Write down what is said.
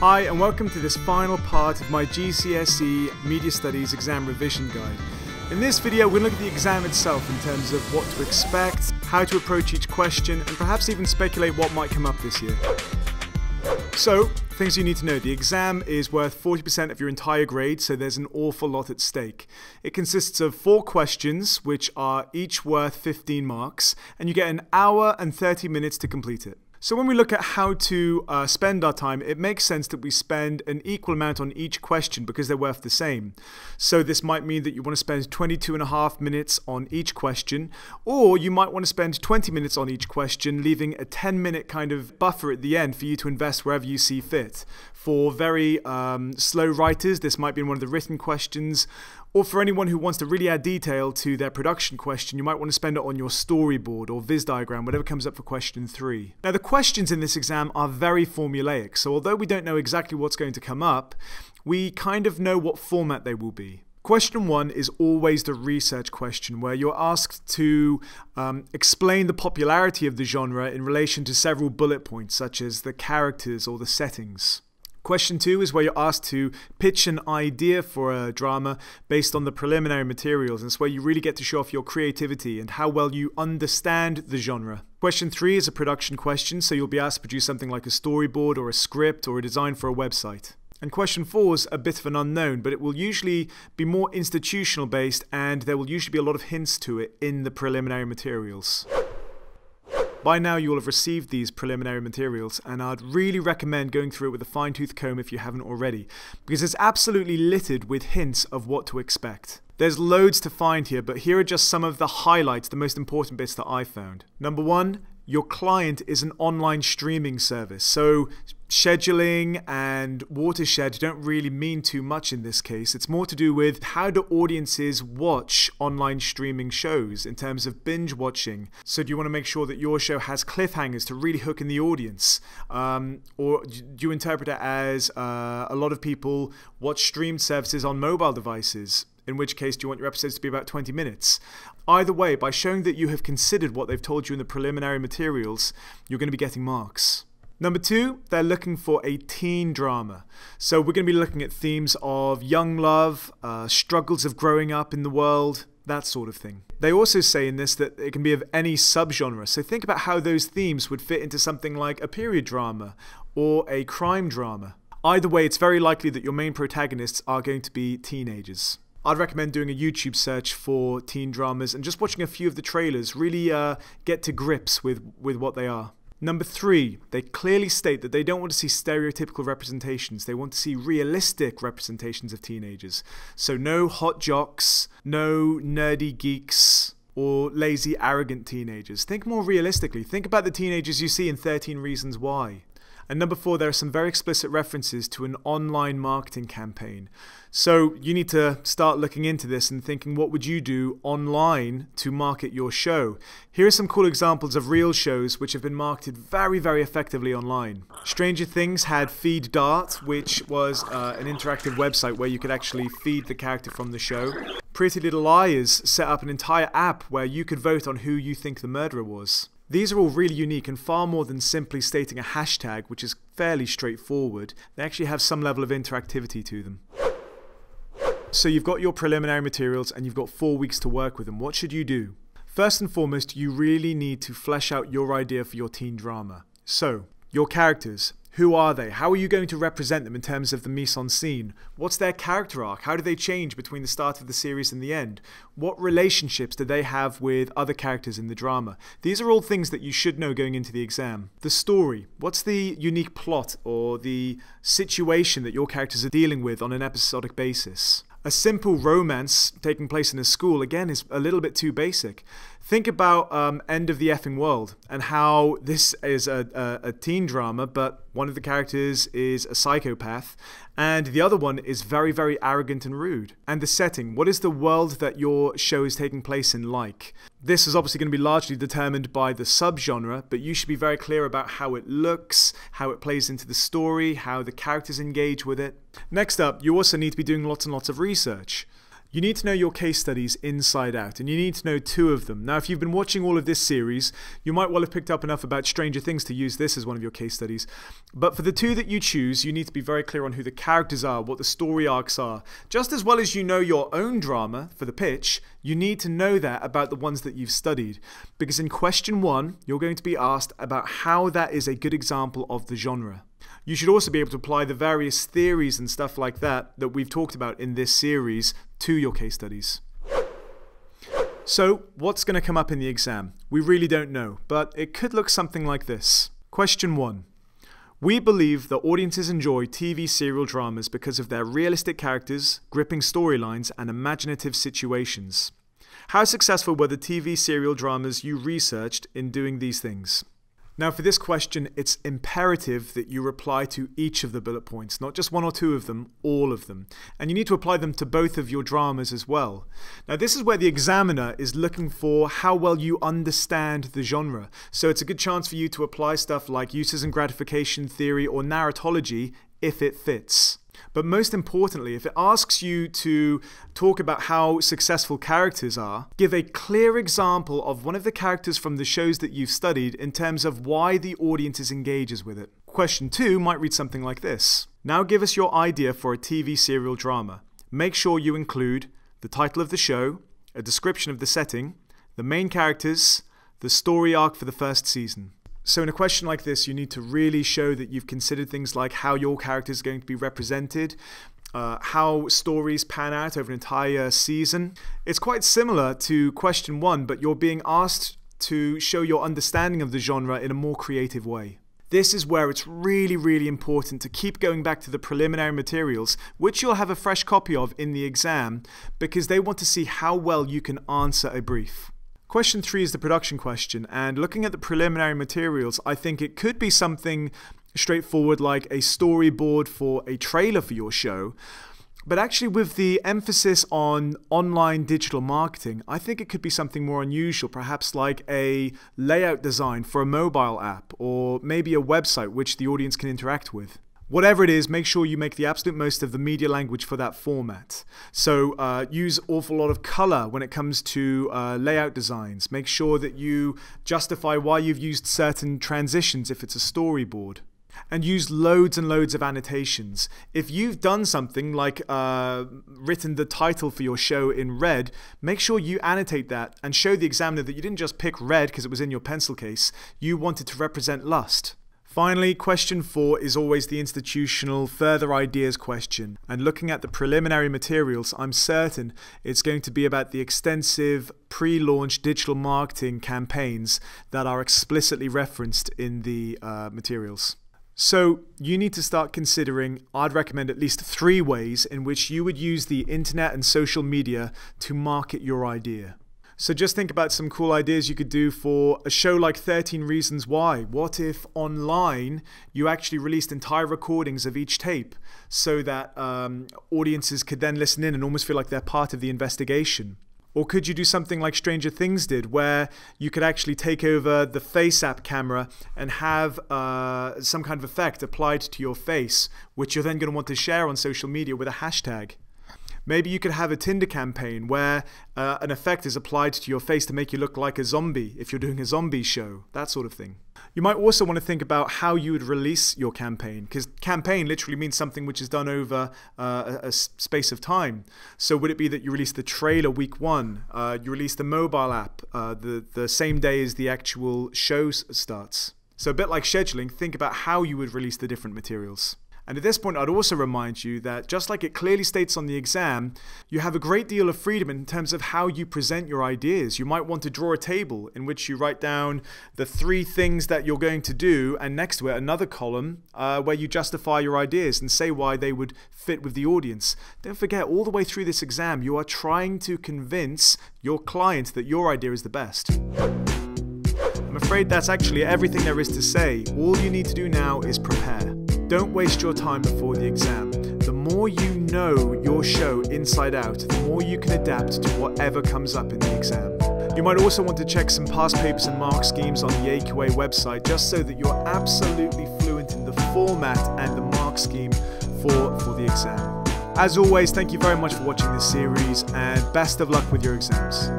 Hi, and welcome to this final part of my GCSE Media Studies exam revision guide. In this video, we're look at the exam itself in terms of what to expect, how to approach each question, and perhaps even speculate what might come up this year. So, things you need to know. The exam is worth 40% of your entire grade, so there's an awful lot at stake. It consists of four questions, which are each worth 15 marks, and you get an hour and 30 minutes to complete it. So when we look at how to uh, spend our time, it makes sense that we spend an equal amount on each question because they're worth the same. So this might mean that you want to spend 22 and a half minutes on each question, or you might want to spend 20 minutes on each question, leaving a 10 minute kind of buffer at the end for you to invest wherever you see fit. For very um, slow writers, this might be one of the written questions. Or for anyone who wants to really add detail to their production question, you might want to spend it on your storyboard or viz diagram, whatever comes up for question three. Now the questions in this exam are very formulaic, so although we don't know exactly what's going to come up, we kind of know what format they will be. Question one is always the research question, where you're asked to um, explain the popularity of the genre in relation to several bullet points, such as the characters or the settings. Question two is where you're asked to pitch an idea for a drama based on the preliminary materials. And it's where you really get to show off your creativity and how well you understand the genre. Question three is a production question, so you'll be asked to produce something like a storyboard or a script or a design for a website. And question four is a bit of an unknown, but it will usually be more institutional based and there will usually be a lot of hints to it in the preliminary materials. By now you will have received these preliminary materials and I'd really recommend going through it with a fine tooth comb if you haven't already, because it's absolutely littered with hints of what to expect. There's loads to find here, but here are just some of the highlights, the most important bits that I found. Number one, your client is an online streaming service. So scheduling and watershed don't really mean too much in this case. It's more to do with how do audiences watch online streaming shows in terms of binge watching. So, do you want to make sure that your show has cliffhangers to really hook in the audience? Um, or do you interpret it as uh, a lot of people watch streamed services on mobile devices? in which case do you want your episodes to be about 20 minutes? Either way, by showing that you have considered what they've told you in the preliminary materials, you're going to be getting marks. Number two, they're looking for a teen drama. So we're going to be looking at themes of young love, uh, struggles of growing up in the world, that sort of thing. They also say in this that it can be of any subgenre. So think about how those themes would fit into something like a period drama or a crime drama. Either way, it's very likely that your main protagonists are going to be teenagers. I'd recommend doing a YouTube search for teen dramas and just watching a few of the trailers. Really uh, get to grips with, with what they are. Number three, they clearly state that they don't want to see stereotypical representations. They want to see realistic representations of teenagers. So, no hot jocks, no nerdy geeks, or lazy, arrogant teenagers. Think more realistically. Think about the teenagers you see in 13 Reasons Why. And number four, there are some very explicit references to an online marketing campaign. So you need to start looking into this and thinking what would you do online to market your show? Here are some cool examples of real shows which have been marketed very, very effectively online. Stranger Things had Feed Dart, which was uh, an interactive website where you could actually feed the character from the show. Pretty Little Liars set up an entire app where you could vote on who you think the murderer was. These are all really unique and far more than simply stating a hashtag, which is fairly straightforward. They actually have some level of interactivity to them. So you've got your preliminary materials and you've got four weeks to work with them. What should you do? First and foremost, you really need to flesh out your idea for your teen drama. So, your characters, who are they? How are you going to represent them in terms of the mise en scene? What's their character arc? How do they change between the start of the series and the end? What relationships do they have with other characters in the drama? These are all things that you should know going into the exam. The story. What's the unique plot or the situation that your characters are dealing with on an episodic basis? a simple romance taking place in a school again is a little bit too basic. Think about um, End of the Effing World and how this is a, a, a, teen drama, but one of the characters is a psychopath and the other one is very, very arrogant and rude. And the setting what is the world that your show is taking place in like? This is obviously going to be largely determined by the subgenre, but you should be very clear about how it looks, how it plays into the story, how the characters engage with it. Next up, you also need to be doing lots and lots of research. You need to know your case studies inside out, and you need to know two of them. Now, if you've been watching all of this series, you might well have picked up enough about Stranger Things to use this as one of your case studies. But for the two that you choose, you need to be very clear on who the characters are, what the story arcs are. Just as well as you know your own drama for the pitch, you need to know that about the ones that you've studied. Because in question one, you're going to be asked about how that is a good example of the genre you should also be able to apply the various theories and stuff like that that we've talked about in this series to your case studies. So, what's going to come up in the exam? We really don't know, but it could look something like this. Question 1. We believe that audiences enjoy TV serial dramas because of their realistic characters, gripping storylines, and imaginative situations. How successful were the TV serial dramas you researched in doing these things? Now for this question, it's imperative that you reply to each of the bullet points, not just one or two of them, all of them. And you need to apply them to both of your dramas as well. Now this is where the examiner is looking for how well you understand the genre. So it's a good chance for you to apply stuff like uses and gratification theory or narratology if it fits. But most importantly, if it asks you to talk about how successful characters are, give a clear example of one of the characters from the shows that you've studied in terms of why the is engages with it. Question 2 might read something like this. Now give us your idea for a TV serial drama. Make sure you include the title of the show, a description of the setting, the main characters, the story arc for the first season. So, in a question like this, you need to really show that you've considered things like how your character is going to be represented, uh, how stories pan out over an entire season. It's quite similar to question one, but you're being asked to show your understanding of the genre in a more creative way. This is where it's really, really important to keep going back to the preliminary materials, which you'll have a fresh copy of in the exam, because they want to see how well you can answer a brief. Question three is the production question, and looking at the preliminary materials, I think it could be something straightforward like a storyboard for a trailer for your show. But actually, with the emphasis on online digital marketing, I think it could be something more unusual, perhaps like a layout design for a mobile app or maybe a website which the audience can interact with whatever it is, make sure you make the absolute most of the media language for that format. So uh, use awful lot of color when it comes to uh, layout designs. Make sure that you justify why you've used certain transitions if it's a storyboard. And use loads and loads of annotations. If you've done something like uh, written the title for your show in red, make sure you annotate that and show the examiner that you didn't just pick red because it was in your pencil case, you wanted to represent lust. Finally, question four is always the institutional further ideas question. And looking at the preliminary materials, I'm certain it's going to be about the extensive pre launch digital marketing campaigns that are explicitly referenced in the uh, materials. So, you need to start considering, I'd recommend at least three ways in which you would use the internet and social media to market your idea. So just think about some cool ideas you could do for a show like 13 Reasons Why. What if online you actually released entire recordings of each tape so that um, audiences could then listen in and almost feel like they're part of the investigation? Or could you do something like Stranger Things did, where you could actually take over the face app camera and have uh, some kind of effect applied to your face, which you're then going to want to share on social media with a hashtag? Maybe you could have a Tinder campaign where uh, an effect is applied to your face to make you look like a zombie if you're doing a zombie show, that sort of thing. You might also want to think about how you would release your campaign, because campaign literally means something which is done over uh, a, a, space of time. So would it be that you release the trailer week one, uh, you release the mobile app uh, the, the same day as the actual show starts? So a bit like scheduling, think about how you would release the different materials. And at this point, I'd also remind you that just like it clearly states on the exam, you have a great deal of freedom in terms of how you present your ideas. You might want to draw a table in which you write down the three things that you're going to do, and next to it, another column uh, where you justify your ideas and say why they would fit with the audience. Don't forget, all the way through this exam, you are trying to convince your client that your idea is the best. I'm afraid that's actually everything there is to say. All you need to do now is prepare. Don't waste your time before the exam. The more you know your show inside out, the more you can adapt to whatever comes up in the exam. You might also want to check some past papers and mark schemes on the AQA website just so that you're absolutely fluent in the format and the mark scheme for, for the exam. As always, thank you very much for watching this series and best of luck with your exams.